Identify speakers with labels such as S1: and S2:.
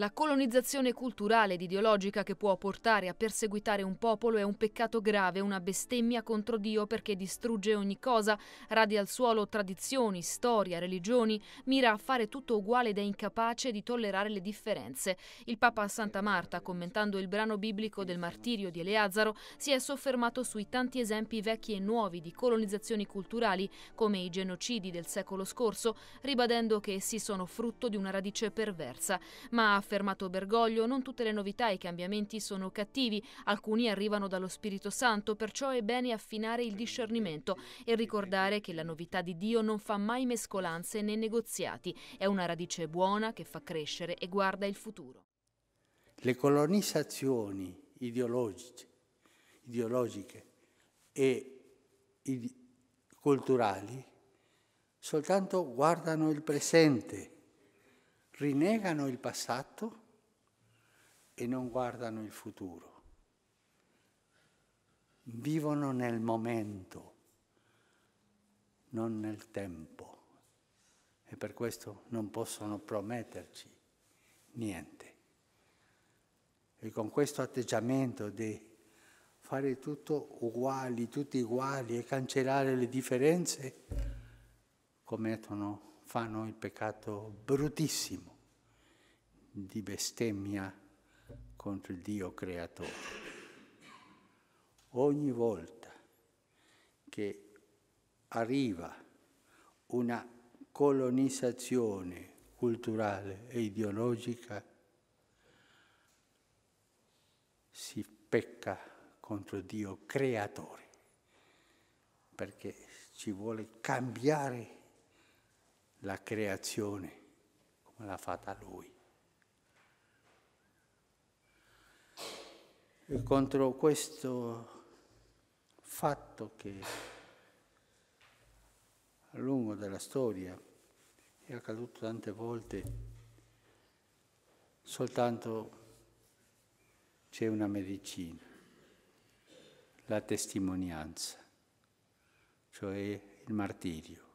S1: La colonizzazione culturale ed ideologica che può portare a perseguitare un popolo è un peccato grave, una bestemmia contro Dio perché distrugge ogni cosa, radia al suolo tradizioni, storia, religioni, mira a fare tutto uguale ed è incapace di tollerare le differenze. Il Papa a Santa Marta, commentando il brano biblico del martirio di Eleazaro, si è soffermato sui tanti esempi vecchi e nuovi di colonizzazioni culturali, come i genocidi del secolo scorso, ribadendo che essi sono frutto di una radice perversa, ma affermato Bergoglio, non tutte le novità e i cambiamenti sono cattivi, alcuni arrivano dallo Spirito Santo, perciò è bene affinare il discernimento e ricordare che la novità di Dio non fa mai mescolanze né negoziati, è una radice buona che fa crescere e guarda il futuro.
S2: Le colonizzazioni ideologiche, ideologiche e culturali soltanto guardano il presente rinegano il passato e non guardano il futuro. Vivono nel momento, non nel tempo e per questo non possono prometterci niente. E con questo atteggiamento di fare tutto uguali, tutti uguali e cancellare le differenze, commettono, fanno il peccato brutissimo di bestemmia contro il Dio creatore. Ogni volta che arriva una colonizzazione culturale e ideologica, si pecca contro Dio creatore, perché ci vuole cambiare la creazione come l'ha fatta lui. contro questo fatto che a lungo della storia è accaduto tante volte, soltanto c'è una medicina, la testimonianza, cioè il
S1: martirio.